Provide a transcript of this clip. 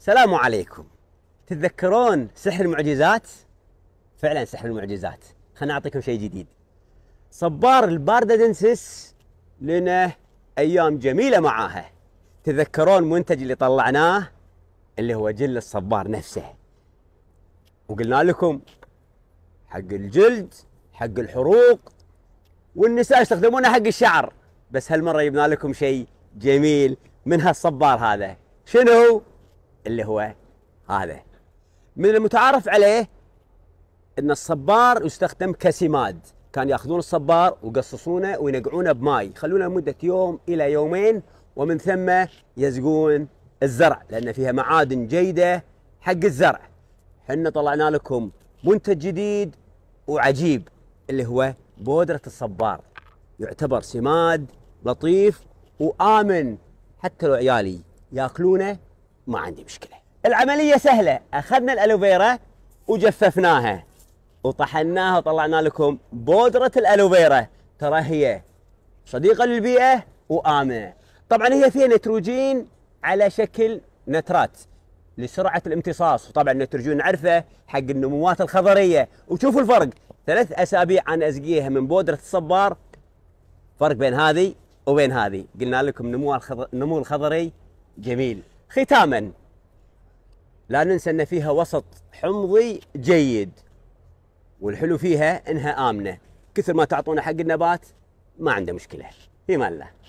السلام عليكم تتذكرون سحر المعجزات فعلا سحر المعجزات خلنا اعطيكم شيء جديد صبار الباردادنسس لنا ايام جميله معاها تتذكرون منتج اللي طلعناه اللي هو جل الصبار نفسه وقلنا لكم حق الجلد حق الحروق والنساء يستخدمونه حق الشعر بس هالمره جبنا لكم شيء جميل من هالصبار هذا شنو اللي هو هذا من المتعارف عليه ان الصبار يستخدم كسماد كان ياخذون الصبار ويقصصونه وينقعونه بماي يخلونه لمده يوم الى يومين ومن ثم يزقون الزرع لان فيها معادن جيده حق الزرع حنا طلعنا لكم منتج جديد وعجيب اللي هو بودره الصبار يعتبر سماد لطيف وامن حتى لو عيالي ياكلونه ما عندي مشكله العمليه سهله اخذنا الالوفيرا وجففناها وطحناها وطلعنا لكم بودره الالوفيرا ترى هي صديقه للبيئه وامنه طبعا هي فيها نيتروجين على شكل نترات لسرعه الامتصاص وطبعا النيتروجين نعرفه حق النموات الخضريه وشوفوا الفرق ثلاث اسابيع انا ازقيها من بودره الصبار فرق بين هذه وبين هذه قلنا لكم نمو النمو الخضري جميل ختاما لا ننسى أن فيها وسط حمضي جيد والحلو فيها أنها آمنة كثر ما تعطونا حق النبات ما عنده مشكلة في مال الله